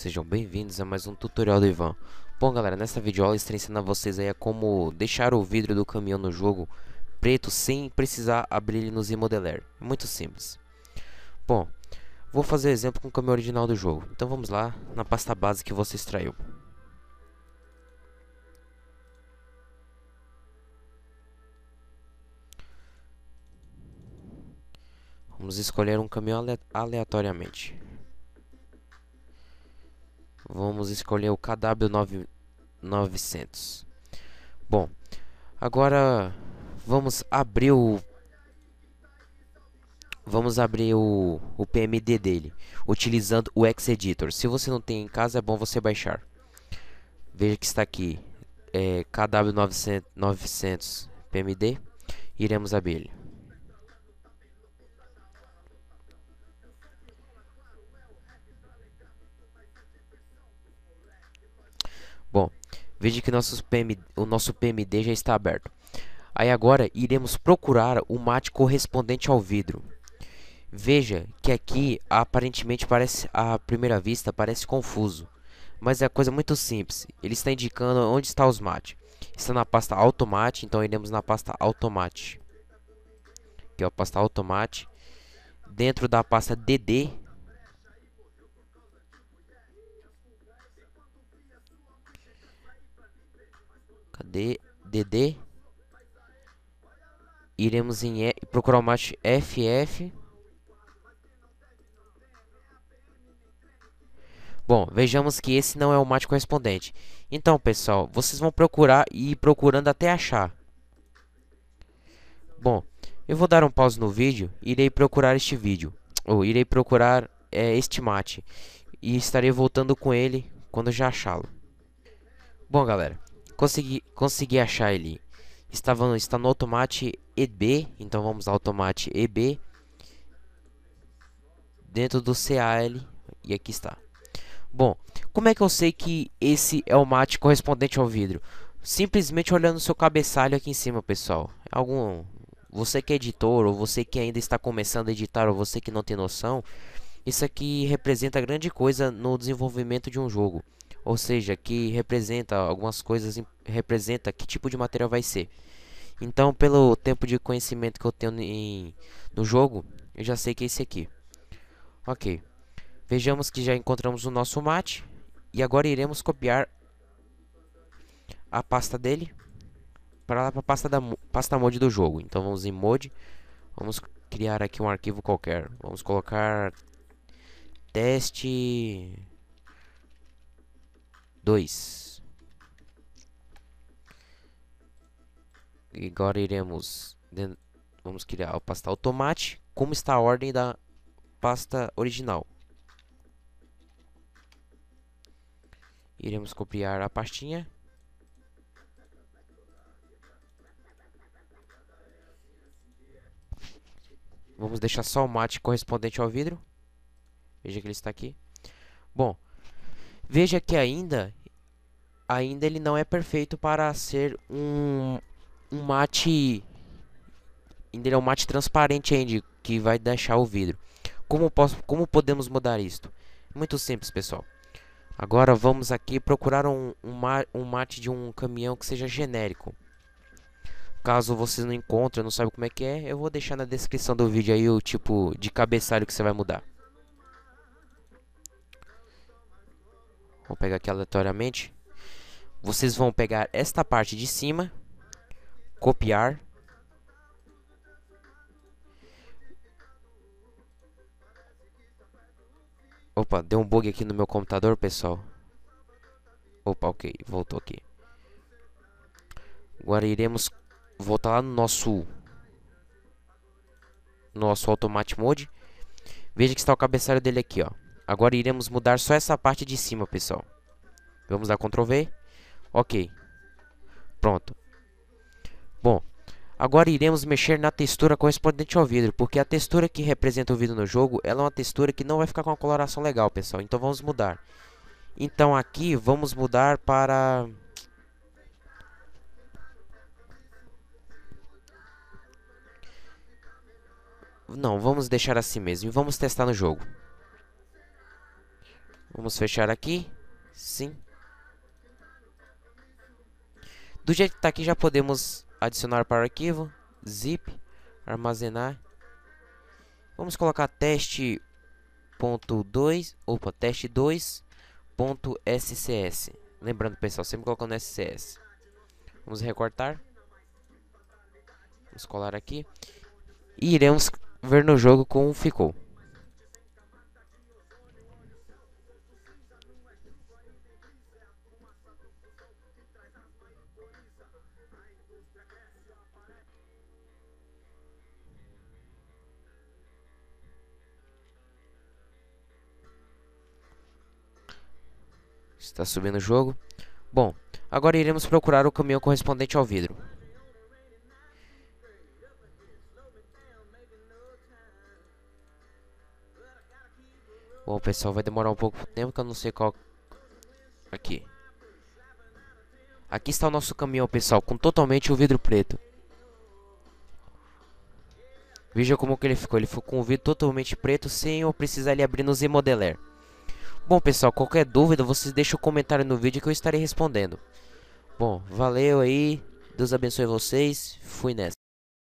Sejam bem-vindos a mais um tutorial do Ivan. Bom galera, nessa videoaula eu estou ensinando a vocês aí a como deixar o vidro do caminhão no jogo preto sem precisar abrir ele no Zmodeler. É muito simples. Bom, vou fazer exemplo com o caminhão original do jogo. Então vamos lá na pasta base que você extraiu. Vamos escolher um caminhão ale aleatoriamente. Vamos escolher o KW900. Bom, agora vamos abrir o vamos abrir o, o PMD dele, utilizando o X Editor. Se você não tem em casa, é bom você baixar. Veja que está aqui, é, KW900 PMD, iremos abrir ele. Bom, veja que nossos PM, o nosso PMD já está aberto. Aí agora iremos procurar o mate correspondente ao vidro. Veja que aqui aparentemente parece à primeira vista parece confuso, mas é coisa muito simples. Ele está indicando onde está os mats. Está na pasta automate, então iremos na pasta automate. Que é a pasta automate. Dentro da pasta DD Cadê? DD. Iremos em e, procurar o match FF. Bom, vejamos que esse não é o mate correspondente. Então, pessoal, vocês vão procurar e ir procurando até achar. Bom, eu vou dar um pause no vídeo e irei procurar este vídeo. Ou irei procurar é, este mate. E estarei voltando com ele quando já achá-lo. Bom, galera, Consegui, consegui achar ele. Estava, está no automate EB, então vamos ao automate EB. Dentro do CAL, e aqui está. Bom, como é que eu sei que esse é o mate correspondente ao vidro? Simplesmente olhando o seu cabeçalho aqui em cima, pessoal. Algum, você que é editor, ou você que ainda está começando a editar, ou você que não tem noção, isso aqui representa grande coisa no desenvolvimento de um jogo ou seja, que representa algumas coisas, representa que tipo de material vai ser. Então, pelo tempo de conhecimento que eu tenho em, no jogo, eu já sei que é esse aqui. Ok. Vejamos que já encontramos o nosso mate. E agora iremos copiar a pasta dele para a pasta, da, pasta mod do jogo. Então vamos em mod. Vamos criar aqui um arquivo qualquer. Vamos colocar teste 2. E agora iremos... Vamos criar a pasta automate, como está a ordem da pasta original. Iremos copiar a pastinha. Vamos deixar só o mate correspondente ao vidro. Veja que ele está aqui. Bom, veja que ainda ainda ele não é perfeito para ser um, um mate. Ainda ele é um mate transparente ainda, que vai deixar o vidro. Como, posso, como podemos mudar isto? Muito simples, pessoal. Agora vamos aqui procurar um, um, mate de um caminhão que seja genérico. Caso vocês não encontrem, não sabem como é que é, eu vou deixar na descrição do vídeo aí o tipo de cabeçalho que você vai mudar. Vou pegar aqui aleatoriamente vocês vão pegar esta parte de cima, copiar. Opa, deu um bug aqui no meu computador, pessoal. Opa, ok, voltou aqui. Agora iremos voltar lá no nosso nosso Automat Mode. Veja que está o cabeçalho dele aqui, ó. Agora iremos mudar só essa parte de cima, pessoal. Vamos dar Ctrl V. Ok. Pronto. Bom, agora iremos mexer na textura correspondente ao vidro, porque a textura que representa o vidro no jogo, ela é uma textura que não vai ficar com uma coloração legal, pessoal. Então vamos mudar. Então aqui vamos mudar para... Não, vamos deixar assim mesmo e vamos testar no jogo. Vamos fechar aqui. Sim. Do jeito que está aqui já podemos adicionar para o arquivo, zip, armazenar. Vamos colocar teste.2, opa, teste2.scs. Lembrando, pessoal, sempre colocando SCS. Vamos recortar. Vamos colar aqui. E iremos ver no jogo como ficou. Está subindo o jogo. Bom, agora iremos procurar o caminhão correspondente ao vidro. Bom, pessoal, vai demorar um pouco de tempo que eu não sei qual... Aqui. Aqui está o nosso caminhão, pessoal, com totalmente o vidro preto. Veja como que ele ficou. Ele ficou com o vidro totalmente preto, sem eu precisar ele abrir no Z-Modeler. Bom, pessoal, qualquer dúvida, vocês deixam o um comentário no vídeo que eu estarei respondendo. Bom, valeu aí. Deus abençoe vocês. Fui nessa.